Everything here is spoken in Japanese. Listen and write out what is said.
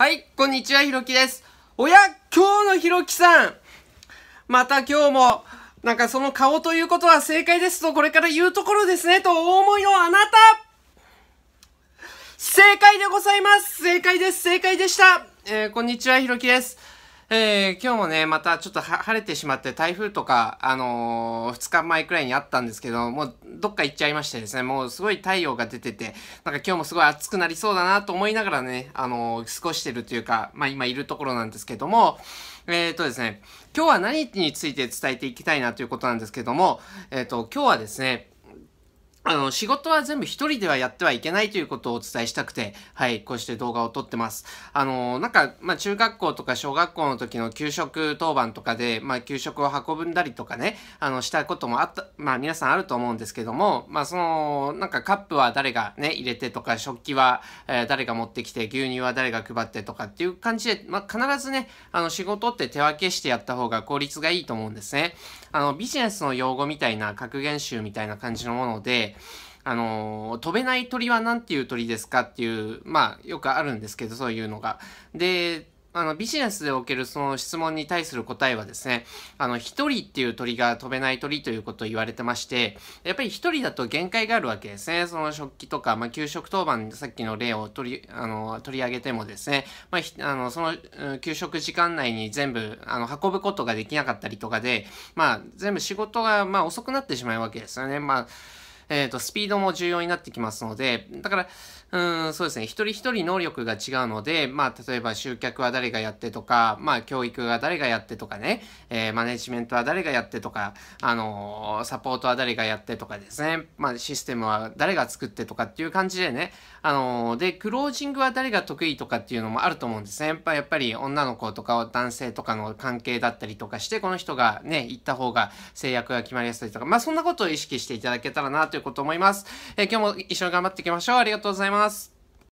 はい、こんにちは、ひろきです。おや、今日のひろきさんまた今日も、なんかその顔ということは正解ですとこれから言うところですねとお思いのあなた正解でございます正解です正解でしたえー、こんにちは、ひろきです。えー、今日もね、またちょっと晴れてしまって、台風とか、あのー、2日前くらいにあったんですけど、もうどっか行っちゃいましてですね、もうすごい太陽が出てて、なんか今日もすごい暑くなりそうだなと思いながらね、あのー、過ごしてるというか、まあ今いるところなんですけども、えっ、ー、とですね、今日は何について伝えていきたいなということなんですけども、えっ、と、今日はですね、あの、仕事は全部一人ではやってはいけないということをお伝えしたくて、はい、こうして動画を撮ってます。あの、なんか、まあ、中学校とか小学校の時の給食当番とかで、まあ、給食を運ぶんだりとかね、あの、したこともあった、まあ、皆さんあると思うんですけども、まあ、その、なんかカップは誰がね、入れてとか、食器は、えー、誰が持ってきて、牛乳は誰が配ってとかっていう感じで、まあ、必ずね、あの、仕事って手分けしてやった方が効率がいいと思うんですね。あの、ビジネスの用語みたいな格言集みたいな感じのもので、あの、飛べない鳥は何ていう鳥ですかっていう、まあ、よくあるんですけど、そういうのが。で、あの、ビジネスでおけるその質問に対する答えはですね、あの、一人っていう鳥が飛べない鳥ということを言われてまして、やっぱり一人だと限界があるわけですね。その食器とか、まあ、給食当番、さっきの例を取り、あの、取り上げてもですね、まあ、あの、その、給食時間内に全部、あの、運ぶことができなかったりとかで、まあ、全部仕事が、まあ、遅くなってしまうわけですよね。まあ、えっ、ー、と、スピードも重要になってきますので、だから、うん、そうですね、一人一人能力が違うので、まあ、例えば集客は誰がやってとか、まあ、教育が誰がやってとかね、えー、マネジメントは誰がやってとか、あのー、サポートは誰がやってとかですね、まあ、システムは誰が作ってとかっていう感じでね、あのー、で、クロージングは誰が得意とかっていうのもあると思うんですね。やっぱやっぱり女の子とか男性とかの関係だったりとかして、この人がね、行った方が制約が決まりやすいとか、まあ、そんなことを意識していただけたらなといういこうと思います。えー、今日も一緒に頑張っていきましょう。ありがとうございます。